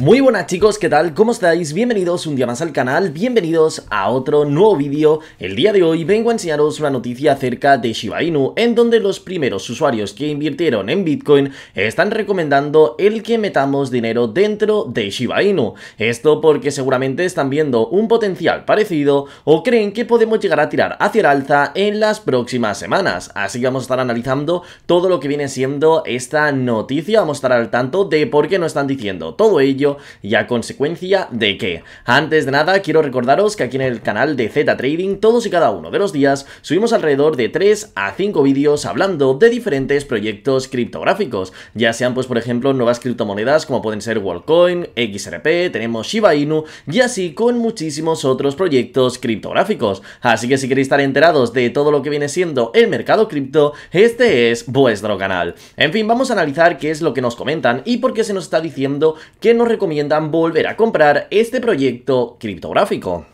Muy buenas chicos, ¿qué tal? ¿Cómo estáis? Bienvenidos un día más al canal, bienvenidos a otro nuevo vídeo. El día de hoy vengo a enseñaros una noticia acerca de Shiba Inu, en donde los primeros usuarios que invirtieron en Bitcoin están recomendando el que metamos dinero dentro de Shiba Inu. Esto porque seguramente están viendo un potencial parecido o creen que podemos llegar a tirar hacia el alza en las próximas semanas. Así que vamos a estar analizando todo lo que viene siendo esta noticia, vamos a estar al tanto de por qué no están diciendo todo ello y a consecuencia de qué Antes de nada, quiero recordaros que aquí en el canal de Z Trading, todos y cada uno de los días, subimos alrededor de 3 a 5 vídeos hablando de diferentes proyectos criptográficos, ya sean pues por ejemplo nuevas criptomonedas como pueden ser Worldcoin, XRP, tenemos Shiba Inu y así con muchísimos otros proyectos criptográficos. Así que si queréis estar enterados de todo lo que viene siendo el mercado cripto, este es vuestro canal. En fin, vamos a analizar qué es lo que nos comentan y por qué se nos está diciendo que nos recomiendan volver a comprar este proyecto criptográfico.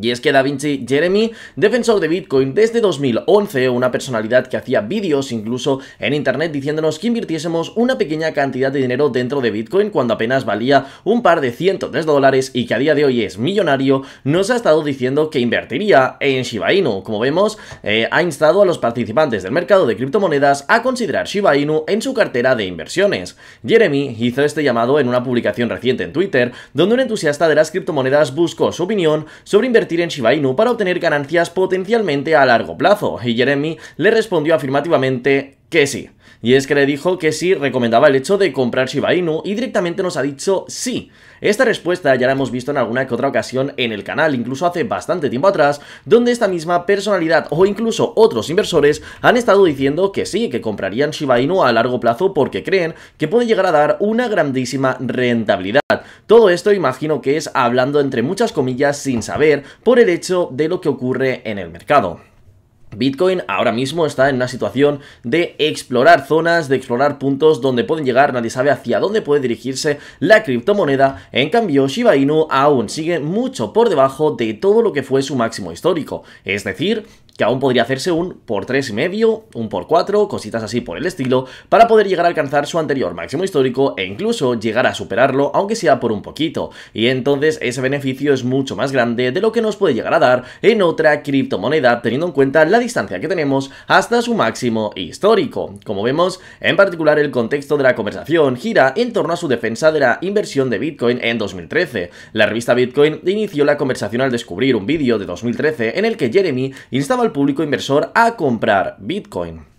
Y es que Da Vinci Jeremy, defensor de Bitcoin desde 2011, una personalidad que hacía vídeos incluso en internet diciéndonos que invirtiésemos una pequeña cantidad de dinero dentro de Bitcoin cuando apenas valía un par de cientos de dólares y que a día de hoy es millonario, nos ha estado diciendo que invertiría en Shiba Inu. Como vemos, eh, ha instado a los participantes del mercado de criptomonedas a considerar Shiba Inu en su cartera de inversiones. Jeremy hizo este llamado en una publicación reciente en Twitter, donde un entusiasta de las criptomonedas buscó su opinión sobre inversiones en Shiba Inu para obtener ganancias potencialmente a largo plazo? Y Jeremy le respondió afirmativamente que sí. Y es que le dijo que sí recomendaba el hecho de comprar Shiba Inu y directamente nos ha dicho sí. Esta respuesta ya la hemos visto en alguna que otra ocasión en el canal, incluso hace bastante tiempo atrás, donde esta misma personalidad o incluso otros inversores han estado diciendo que sí, que comprarían Shiba Inu a largo plazo porque creen que puede llegar a dar una grandísima rentabilidad. Todo esto imagino que es hablando entre muchas comillas sin saber por el hecho de lo que ocurre en el mercado. Bitcoin ahora mismo está en una situación de explorar zonas, de explorar puntos donde pueden llegar, nadie sabe hacia dónde puede dirigirse la criptomoneda. En cambio, Shiba Inu aún sigue mucho por debajo de todo lo que fue su máximo histórico, es decir, que aún podría hacerse un por 3,5, un por 4, cositas así por el estilo, para poder llegar a alcanzar su anterior máximo histórico e incluso llegar a superarlo, aunque sea por un poquito, y entonces ese beneficio es mucho más grande de lo que nos puede llegar a dar en otra criptomoneda, teniendo en cuenta la distancia que tenemos hasta su máximo histórico. Como vemos, en particular el contexto de la conversación gira en torno a su defensa de la inversión de Bitcoin en 2013. La revista Bitcoin inició la conversación al descubrir un vídeo de 2013 en el que Jeremy instaba al público inversor a comprar Bitcoin.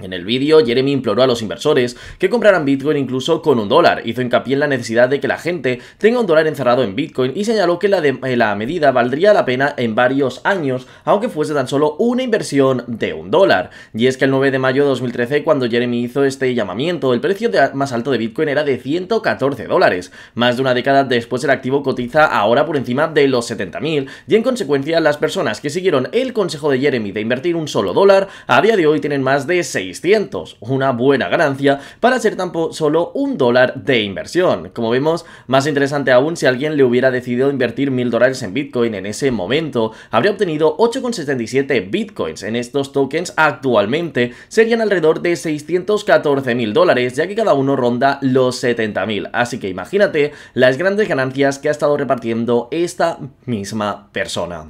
En el vídeo, Jeremy imploró a los inversores que compraran Bitcoin incluso con un dólar, hizo hincapié en la necesidad de que la gente tenga un dólar encerrado en Bitcoin y señaló que la, eh, medida valdría la pena en varios años, aunque fuese tan solo una inversión de un dólar. Y es que el 9 de mayo de 2013, cuando Jeremy hizo este llamamiento, el precio más alto de Bitcoin era de 114 dólares. Más de una década después, el activo cotiza ahora por encima de los 70.000 y en consecuencia las personas que siguieron el consejo de Jeremy de invertir un solo dólar, a día de hoy tienen más de 6 600, una buena ganancia para ser tan solo un dólar de inversión. Como vemos, más interesante aún si alguien le hubiera decidido invertir mil dólares en Bitcoin en ese momento, habría obtenido 8,77 Bitcoins. En estos tokens actualmente serían alrededor de 614 mil dólares, ya que cada uno ronda los 70.000 mil. Así que imagínate las grandes ganancias que ha estado repartiendo esta misma persona.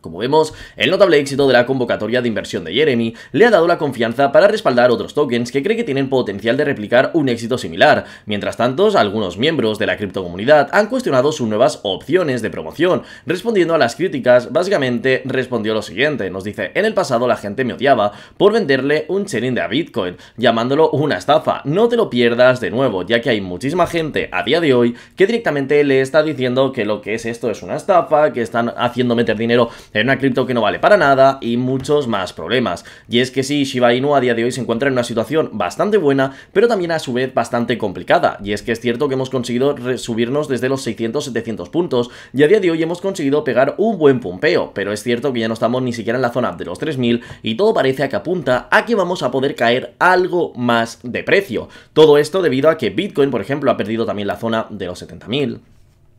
Como vemos, el notable éxito de la convocatoria de inversión de Jeremy le ha dado la confianza para respaldar otros tokens que cree que tienen potencial de replicar un éxito similar. Mientras tanto, algunos miembros de la criptocomunidad han cuestionado sus nuevas opciones de promoción. Respondiendo a las críticas, básicamente respondió lo siguiente, nos dice, en el pasado la gente me odiaba por venderle un sharing de a Bitcoin, llamándolo una estafa. No te lo pierdas de nuevo, ya que hay muchísima gente a día de hoy que directamente le está diciendo que lo que es esto es una estafa, que están haciendo meter dinero en una cripto que no vale para nada y muchos más problemas. Y es que sí, Shiba Inu a día de hoy se encuentra en una situación bastante buena, pero también a su vez bastante complicada. Y es que es cierto que hemos conseguido subirnos desde los 600-700 puntos y a día de hoy hemos conseguido pegar un buen pompeo pero es cierto que ya no estamos ni siquiera en la zona de los 3000 y todo parece a que apunta a que vamos a poder caer algo más de precio. Todo esto debido a que Bitcoin, por ejemplo, ha perdido también la zona de los 70.000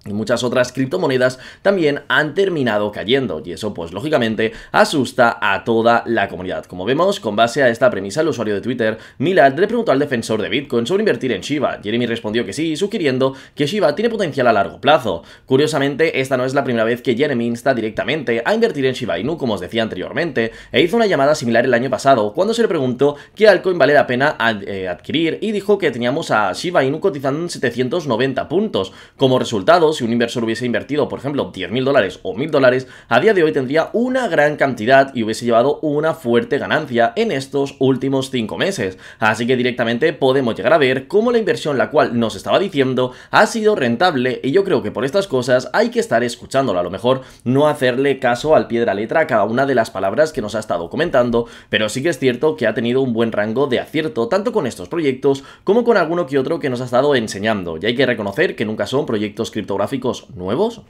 y muchas otras criptomonedas también han terminado cayendo y eso pues lógicamente asusta a toda la comunidad. Como vemos, con base a esta premisa el usuario de Twitter, Milad le preguntó al defensor de Bitcoin sobre invertir en Shiba. Jeremy respondió que sí, sugiriendo que Shiba tiene potencial a largo plazo. Curiosamente, esta no es la primera vez que Jeremy insta directamente a invertir en Shiba Inu, como os decía anteriormente, e hizo una llamada similar el año pasado, cuando se le preguntó qué altcoin vale la pena eh, adquirir y dijo que teníamos a Shiba Inu cotizando en 790 puntos. Como resultado, si un inversor hubiese invertido, por ejemplo, 10.000 dólares o 1.000 dólares, a día de hoy tendría una gran cantidad y hubiese llevado una fuerte ganancia en estos últimos 5 meses. Así que directamente podemos llegar a ver cómo la inversión la cual nos estaba diciendo ha sido rentable y yo creo que por estas cosas hay que estar escuchándola, a lo mejor no hacerle caso al piedra letra a cada una de las palabras que nos ha estado comentando, pero sí que es cierto que ha tenido un buen rango de acierto tanto con estos proyectos como con alguno que otro que nos ha estado enseñando y hay que reconocer que nunca son proyectos criptográficos gráficos nuevos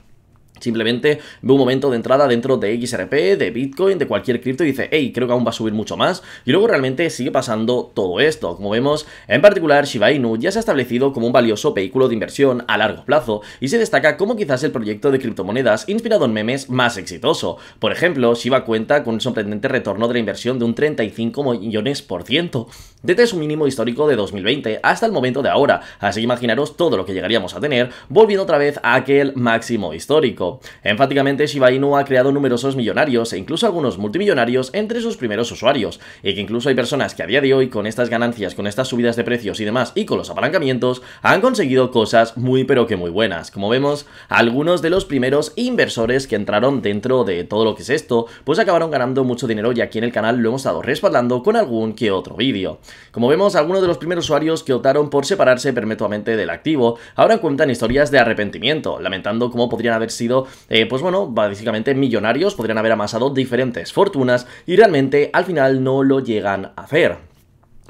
Simplemente ve un momento de entrada dentro de XRP, de Bitcoin, de cualquier cripto y dice, hey, creo que aún va a subir mucho más. Y luego realmente sigue pasando todo esto. Como vemos, en particular Shiba Inu ya se ha establecido como un valioso vehículo de inversión a largo plazo y se destaca como quizás el proyecto de criptomonedas inspirado en memes más exitoso. Por ejemplo, Shiba cuenta con un sorprendente retorno de la inversión de un 35 millones por ciento, desde su mínimo histórico de 2020 hasta el momento de ahora. Así que imaginaros todo lo que llegaríamos a tener volviendo otra vez a aquel máximo histórico. Enfáticamente, Shiba Inu ha creado numerosos millonarios e incluso algunos multimillonarios entre sus primeros usuarios, y que incluso hay personas que a día de hoy, con estas ganancias, con estas subidas de precios y demás, y con los apalancamientos, han conseguido cosas muy pero que muy buenas. Como vemos, algunos de los primeros inversores que entraron dentro de todo lo que es esto, pues acabaron ganando mucho dinero y aquí en el canal lo hemos estado respaldando con algún que otro vídeo. Como vemos, algunos de los primeros usuarios que optaron por separarse perpetuamente del activo, ahora cuentan historias de arrepentimiento, lamentando cómo podrían haber sido eh, pues bueno, básicamente millonarios, podrían haber amasado diferentes fortunas y realmente al final no lo llegan a hacer.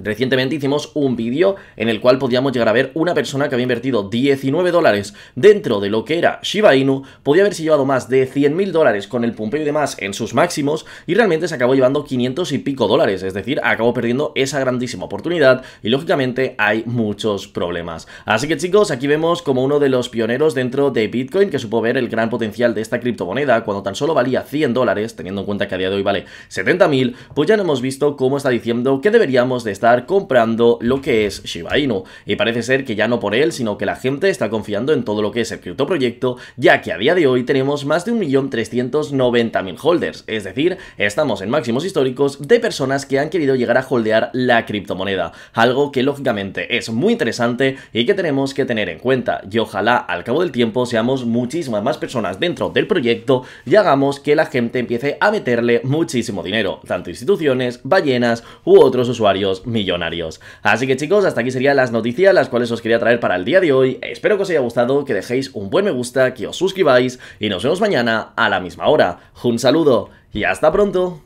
Recientemente hicimos un vídeo en el cual podíamos llegar a ver una persona que había invertido 19 dólares dentro de lo que era Shiba Inu, podía haberse llevado más de mil dólares con el pumpeo y demás en sus máximos y realmente se acabó llevando 500 y pico dólares, es decir, acabó perdiendo esa grandísima oportunidad y lógicamente hay muchos problemas. Así que chicos, aquí vemos como uno de los pioneros dentro de Bitcoin que supo ver el gran potencial de esta criptomoneda cuando tan solo valía 100 dólares, teniendo en cuenta que a día de hoy vale 70.000, pues ya no hemos visto cómo está diciendo que deberíamos de estar comprando lo que es Shiba Inu. Y parece ser que ya no por él, sino que la gente está confiando en todo lo que es el criptoproyecto, ya que a día de hoy tenemos más de 1.390.000 holders, es decir, estamos en máximos históricos de personas que han querido llegar a holdear la criptomoneda, algo que lógicamente es muy interesante y que tenemos que tener en cuenta, y ojalá al cabo del tiempo seamos muchísimas más personas dentro del proyecto y hagamos que la gente empiece a meterle muchísimo dinero, tanto instituciones, ballenas u otros usuarios millonarios. Así que chicos, hasta aquí serían las noticias las cuales os quería traer para el día de hoy. Espero que os haya gustado, que dejéis un buen me gusta, que os suscribáis y nos vemos mañana a la misma hora. Un saludo y hasta pronto.